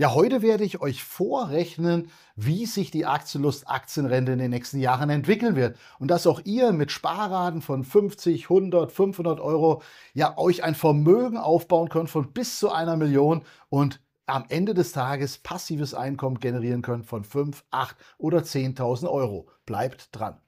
Ja, heute werde ich euch vorrechnen, wie sich die Aktienlust Aktienrente in den nächsten Jahren entwickeln wird und dass auch ihr mit Sparraten von 50, 100, 500 Euro ja euch ein Vermögen aufbauen könnt von bis zu einer Million und am Ende des Tages passives Einkommen generieren könnt von 5, 8 oder 10.000 Euro. Bleibt dran.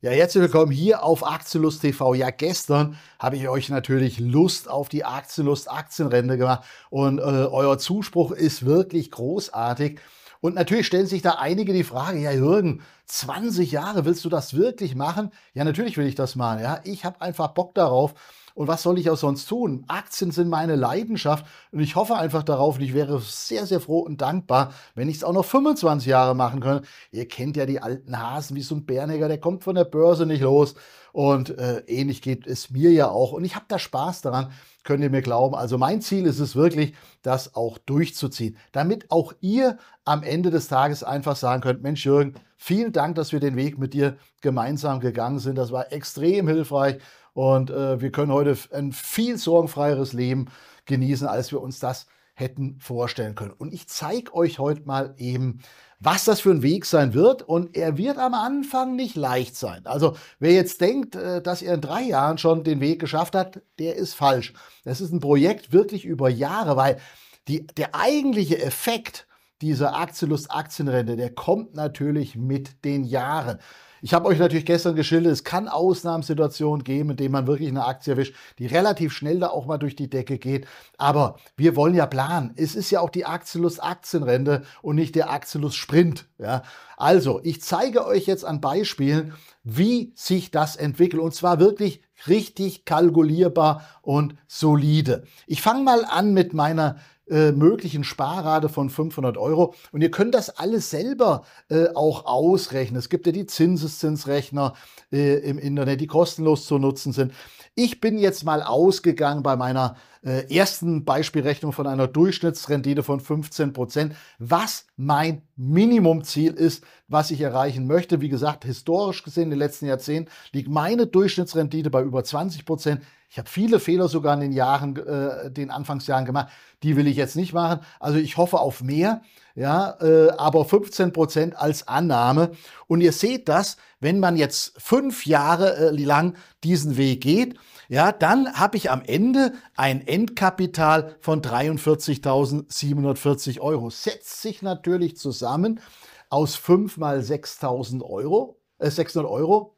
Ja, herzlich willkommen hier auf Aktienlust TV. Ja, gestern habe ich euch natürlich Lust auf die Aktienlust Aktienrente gemacht und äh, euer Zuspruch ist wirklich großartig. Und natürlich stellen sich da einige die Frage, ja Jürgen, 20 Jahre, willst du das wirklich machen? Ja, natürlich will ich das mal. Ja, ich habe einfach Bock darauf. Und was soll ich auch sonst tun? Aktien sind meine Leidenschaft und ich hoffe einfach darauf und ich wäre sehr, sehr froh und dankbar, wenn ich es auch noch 25 Jahre machen könnte. Ihr kennt ja die alten Hasen wie so ein Bernegger, der kommt von der Börse nicht los und äh, ähnlich geht es mir ja auch und ich habe da Spaß daran könnt ihr mir glauben. Also mein Ziel ist es wirklich, das auch durchzuziehen, damit auch ihr am Ende des Tages einfach sagen könnt, Mensch Jürgen, vielen Dank, dass wir den Weg mit dir gemeinsam gegangen sind. Das war extrem hilfreich und äh, wir können heute ein viel sorgenfreieres Leben genießen, als wir uns das hätten vorstellen können. Und ich zeige euch heute mal eben was das für ein Weg sein wird. Und er wird am Anfang nicht leicht sein. Also wer jetzt denkt, äh, dass er in drei Jahren schon den Weg geschafft hat, der ist falsch. Das ist ein Projekt wirklich über Jahre, weil die, der eigentliche Effekt dieser Aktienlust-Aktienrente, der kommt natürlich mit den Jahren. Ich habe euch natürlich gestern geschildert, es kann Ausnahmesituationen geben, in denen man wirklich eine Aktie erwischt, die relativ schnell da auch mal durch die Decke geht. Aber wir wollen ja planen. Es ist ja auch die aktienlust Aktienrente und nicht der aktienlust Sprint. Ja? Also, ich zeige euch jetzt an Beispielen, wie sich das entwickelt. Und zwar wirklich richtig kalkulierbar und solide. Ich fange mal an mit meiner äh, möglichen Sparrate von 500 Euro. Und ihr könnt das alles selber äh, auch ausrechnen. Es gibt ja die Zinseszinsrechner äh, im Internet, die kostenlos zu nutzen sind. Ich bin jetzt mal ausgegangen bei meiner äh, ersten Beispielrechnung von einer Durchschnittsrendite von 15 Prozent, was mein Minimumziel ist, was ich erreichen möchte. Wie gesagt, historisch gesehen in den letzten Jahrzehnten liegt meine Durchschnittsrendite bei über 20 Prozent. Ich habe viele Fehler sogar in den Jahren, äh, den Anfangsjahren gemacht. Die will ich jetzt nicht machen. Also ich hoffe auf mehr, ja, äh, aber 15 Prozent als Annahme. Und ihr seht das, wenn man jetzt fünf Jahre äh, lang diesen Weg geht, ja, dann habe ich am Ende ein Endkapital von 43.740 Euro. Setzt sich natürlich zusammen aus 5 mal 6.000 Euro, äh 600 Euro,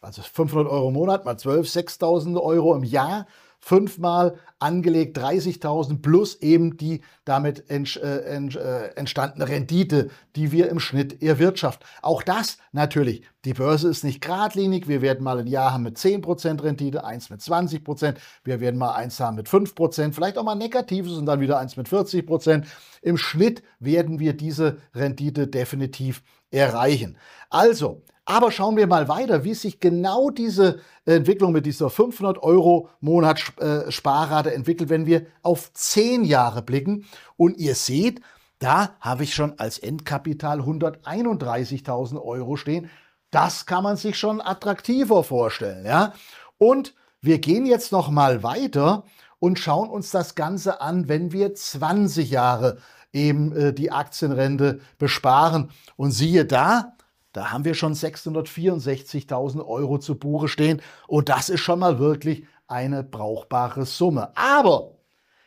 also 500 Euro im Monat mal 12, 6.000 Euro im Jahr fünfmal angelegt 30.000 plus eben die damit ents äh, äh, entstandene Rendite, die wir im Schnitt erwirtschaften. Auch das natürlich, die Börse ist nicht geradlinig. Wir werden mal ein Jahr haben mit 10% Rendite, eins mit 20%, wir werden mal eins haben mit 5%, vielleicht auch mal negatives und dann wieder eins mit 40%. Im Schnitt werden wir diese Rendite definitiv erreichen. Also, aber schauen wir mal weiter, wie sich genau diese Entwicklung mit dieser 500 Euro äh, Sparrate entwickelt, wenn wir auf 10 Jahre blicken. Und ihr seht, da habe ich schon als Endkapital 131.000 Euro stehen. Das kann man sich schon attraktiver vorstellen, ja. Und wir gehen jetzt noch mal weiter und schauen uns das Ganze an, wenn wir 20 Jahre eben äh, die Aktienrente besparen. Und siehe da, da haben wir schon 664.000 Euro zu Buche stehen und das ist schon mal wirklich eine brauchbare Summe. Aber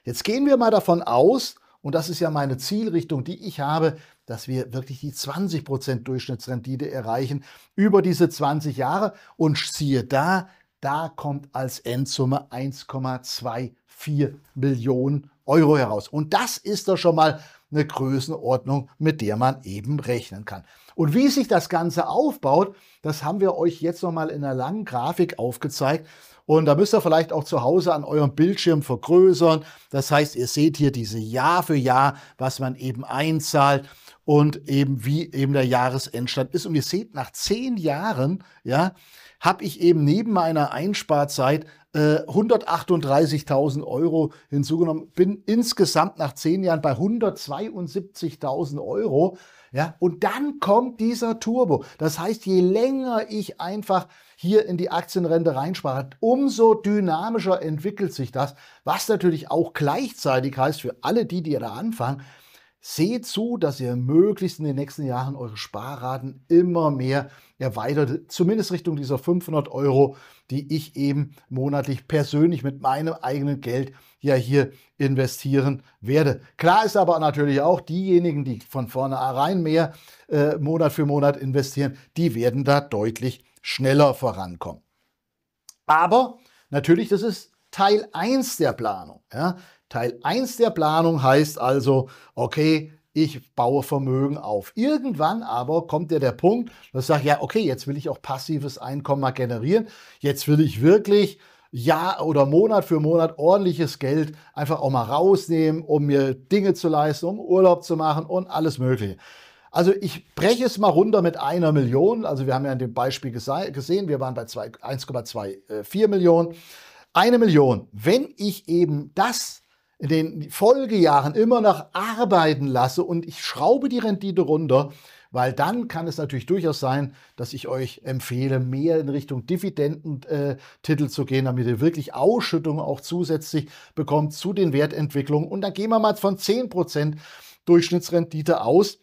jetzt gehen wir mal davon aus, und das ist ja meine Zielrichtung, die ich habe, dass wir wirklich die 20% Durchschnittsrendite erreichen über diese 20 Jahre. Und siehe da, da kommt als Endsumme 1,24 Millionen Euro heraus. Und das ist doch schon mal eine Größenordnung, mit der man eben rechnen kann. Und wie sich das Ganze aufbaut, das haben wir euch jetzt nochmal in einer langen Grafik aufgezeigt. Und da müsst ihr vielleicht auch zu Hause an eurem Bildschirm vergrößern. Das heißt, ihr seht hier diese Jahr für Jahr, was man eben einzahlt und eben wie eben der Jahresendstand ist. Und ihr seht nach zehn Jahren, ja, habe ich eben neben meiner Einsparzeit äh, 138.000 Euro hinzugenommen, bin insgesamt nach zehn Jahren bei 172.000 Euro. Ja, und dann kommt dieser Turbo. Das heißt, je länger ich einfach hier in die Aktienrente reinspare, umso dynamischer entwickelt sich das, was natürlich auch gleichzeitig heißt für alle die, die da anfangen, Seht zu, dass ihr möglichst in den nächsten Jahren eure Sparraten immer mehr erweitert, zumindest Richtung dieser 500 Euro, die ich eben monatlich persönlich mit meinem eigenen Geld ja hier investieren werde. Klar ist aber natürlich auch, diejenigen, die von vornherein mehr äh, Monat für Monat investieren, die werden da deutlich schneller vorankommen. Aber natürlich, das ist Teil 1 der Planung. Ja. Teil 1 der Planung heißt also, okay, ich baue Vermögen auf. Irgendwann aber kommt ja der Punkt, dass ich sage, ja, okay, jetzt will ich auch passives Einkommen mal generieren. Jetzt will ich wirklich Jahr oder Monat für Monat ordentliches Geld einfach auch mal rausnehmen, um mir Dinge zu leisten, um Urlaub zu machen und alles Mögliche. Also ich breche es mal runter mit einer Million. Also wir haben ja in dem Beispiel gesehen, wir waren bei 1,24 äh, Millionen. Eine Million. Wenn ich eben das in den Folgejahren immer noch arbeiten lasse und ich schraube die Rendite runter, weil dann kann es natürlich durchaus sein, dass ich euch empfehle, mehr in Richtung Dividendentitel äh, zu gehen, damit ihr wirklich Ausschüttungen auch zusätzlich bekommt zu den Wertentwicklungen. Und dann gehen wir mal von 10% Durchschnittsrendite aus.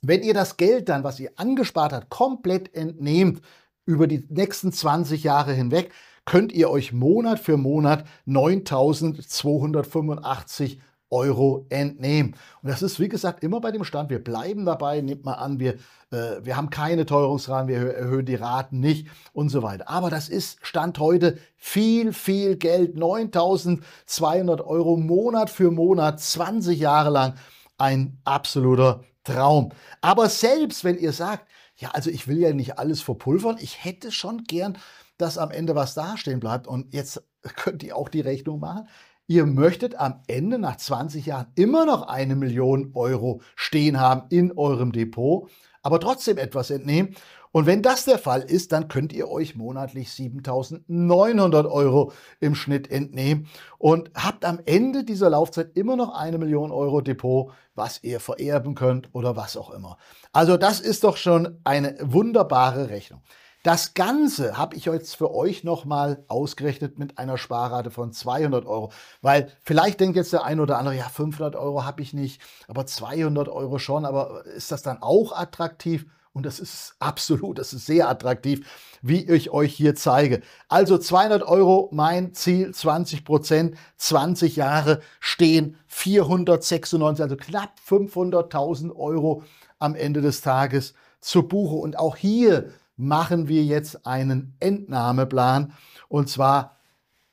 Wenn ihr das Geld dann, was ihr angespart habt, komplett entnehmt über die nächsten 20 Jahre hinweg, könnt ihr euch Monat für Monat 9.285 Euro entnehmen. Und das ist, wie gesagt, immer bei dem Stand. Wir bleiben dabei. Nehmt mal an, wir, äh, wir haben keine Teuerungsraten, wir erhöhen die Raten nicht und so weiter. Aber das ist Stand heute viel, viel Geld. 9200 Euro Monat für Monat, 20 Jahre lang. Ein absoluter Traum. Aber selbst wenn ihr sagt, ja, also ich will ja nicht alles verpulvern, ich hätte schon gern dass am Ende was dastehen bleibt. Und jetzt könnt ihr auch die Rechnung machen. Ihr möchtet am Ende nach 20 Jahren immer noch eine Million Euro stehen haben in eurem Depot, aber trotzdem etwas entnehmen. Und wenn das der Fall ist, dann könnt ihr euch monatlich 7.900 Euro im Schnitt entnehmen und habt am Ende dieser Laufzeit immer noch eine Million Euro Depot, was ihr vererben könnt oder was auch immer. Also das ist doch schon eine wunderbare Rechnung. Das Ganze habe ich jetzt für euch nochmal ausgerechnet mit einer Sparrate von 200 Euro, weil vielleicht denkt jetzt der eine oder andere, ja 500 Euro habe ich nicht, aber 200 Euro schon, aber ist das dann auch attraktiv? Und das ist absolut, das ist sehr attraktiv, wie ich euch hier zeige. Also 200 Euro, mein Ziel, 20 Prozent, 20 Jahre stehen 496, also knapp 500.000 Euro am Ende des Tages zu Buche. Und auch hier machen wir jetzt einen Entnahmeplan. Und zwar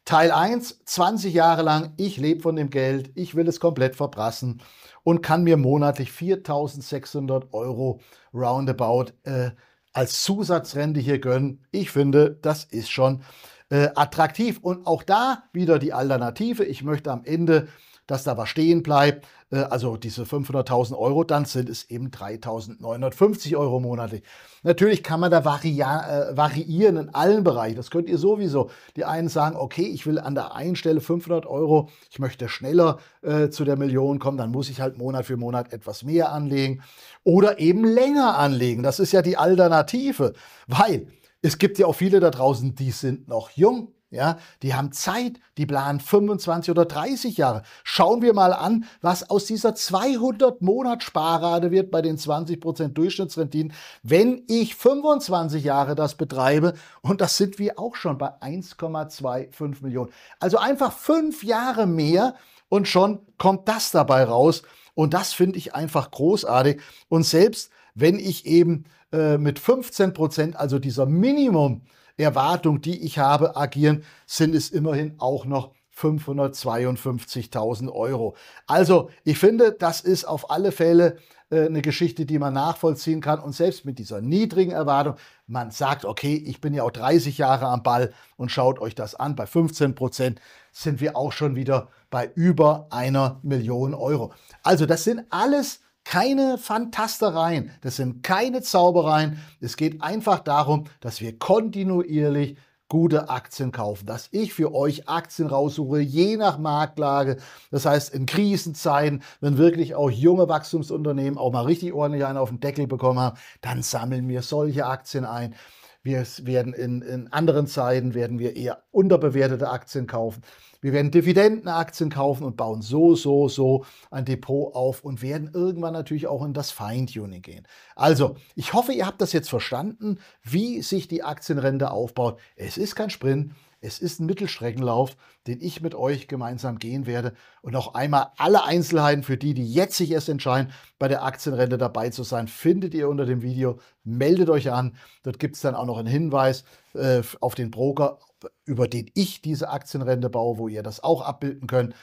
Teil 1, 20 Jahre lang, ich lebe von dem Geld, ich will es komplett verprassen und kann mir monatlich 4600 Euro roundabout äh, als Zusatzrente hier gönnen. Ich finde, das ist schon äh, attraktiv. Und auch da wieder die Alternative. Ich möchte am Ende dass da was stehen bleibt. Äh, also diese 500.000 Euro, dann sind es eben 3.950 Euro monatlich. Natürlich kann man da vari äh, variieren in allen Bereichen. Das könnt ihr sowieso. Die einen sagen, okay, ich will an der einen Stelle 500 Euro, ich möchte schneller äh, zu der Million kommen, dann muss ich halt Monat für Monat etwas mehr anlegen oder eben länger anlegen. Das ist ja die Alternative, weil es gibt ja auch viele da draußen, die sind noch jung ja, die haben Zeit, die planen 25 oder 30 Jahre. Schauen wir mal an, was aus dieser 200 Monat Sparrate wird bei den 20% Prozent Durchschnittsrenditen, wenn ich 25 Jahre das betreibe und das sind wir auch schon bei 1,25 Millionen. Also einfach fünf Jahre mehr und schon kommt das dabei raus und das finde ich einfach großartig und selbst wenn ich eben äh, mit 15 Prozent, also dieser Minimum Erwartung, die ich habe, agieren, sind es immerhin auch noch 552.000 Euro. Also ich finde, das ist auf alle Fälle äh, eine Geschichte, die man nachvollziehen kann. Und selbst mit dieser niedrigen Erwartung, man sagt, okay, ich bin ja auch 30 Jahre am Ball und schaut euch das an. Bei 15 Prozent sind wir auch schon wieder bei über einer Million Euro. Also das sind alles keine Fantastereien, das sind keine Zaubereien. Es geht einfach darum, dass wir kontinuierlich gute Aktien kaufen, dass ich für euch Aktien raussuche, je nach Marktlage. Das heißt, in Krisenzeiten, wenn wirklich auch junge Wachstumsunternehmen auch mal richtig ordentlich einen auf den Deckel bekommen haben, dann sammeln wir solche Aktien ein. Wir werden in, in anderen Zeiten werden wir eher unterbewertete Aktien kaufen. Wir werden Dividendenaktien kaufen und bauen so, so, so ein Depot auf und werden irgendwann natürlich auch in das Feintuning gehen. Also, ich hoffe, ihr habt das jetzt verstanden, wie sich die Aktienrente aufbaut. Es ist kein Sprint, es ist ein Mittelstreckenlauf, den ich mit euch gemeinsam gehen werde und noch einmal alle Einzelheiten für die, die jetzt sich erst entscheiden, bei der Aktienrente dabei zu sein, findet ihr unter dem Video. Meldet euch an. Dort gibt es dann auch noch einen Hinweis äh, auf den Broker, über den ich diese Aktienrente baue, wo ihr das auch abbilden könnt.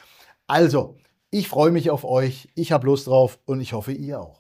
Also, ich freue mich auf euch, ich habe Lust drauf und ich hoffe, ihr auch.